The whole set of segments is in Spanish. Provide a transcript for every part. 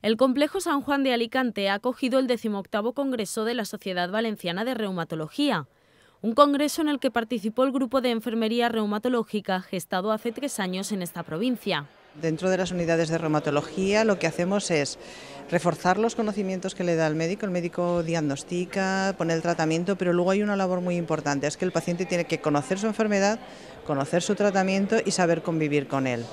El Complejo San Juan de Alicante ha acogido el 18 Congreso de la Sociedad Valenciana de Reumatología, un congreso en el que participó el grupo de enfermería reumatológica gestado hace tres años en esta provincia. Dentro de las unidades de reumatología lo que hacemos es reforzar los conocimientos que le da el médico, el médico diagnostica, pone el tratamiento, pero luego hay una labor muy importante, es que el paciente tiene que conocer su enfermedad, conocer su tratamiento y saber convivir con él.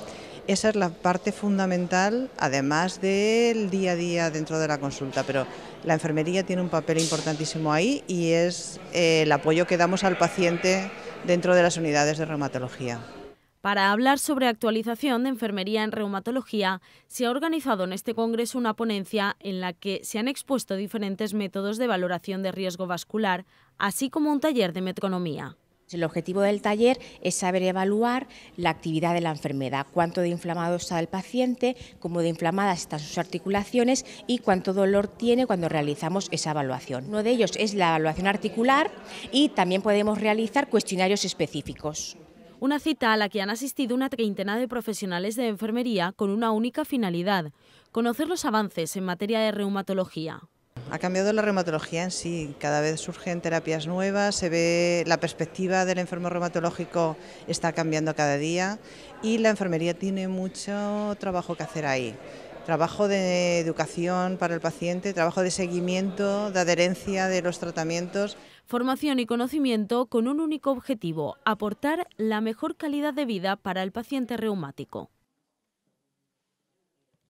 Esa es la parte fundamental, además del día a día dentro de la consulta, pero la enfermería tiene un papel importantísimo ahí y es eh, el apoyo que damos al paciente dentro de las unidades de reumatología. Para hablar sobre actualización de enfermería en reumatología, se ha organizado en este congreso una ponencia en la que se han expuesto diferentes métodos de valoración de riesgo vascular, así como un taller de metronomía. El objetivo del taller es saber evaluar la actividad de la enfermedad, cuánto de inflamado está el paciente, cómo de inflamadas están sus articulaciones y cuánto dolor tiene cuando realizamos esa evaluación. Uno de ellos es la evaluación articular y también podemos realizar cuestionarios específicos. Una cita a la que han asistido una treintena de profesionales de enfermería con una única finalidad, conocer los avances en materia de reumatología ha cambiado la reumatología en sí. Cada vez surgen terapias nuevas, se ve la perspectiva del enfermo reumatológico está cambiando cada día y la enfermería tiene mucho trabajo que hacer ahí. Trabajo de educación para el paciente, trabajo de seguimiento, de adherencia de los tratamientos. Formación y conocimiento con un único objetivo, aportar la mejor calidad de vida para el paciente reumático.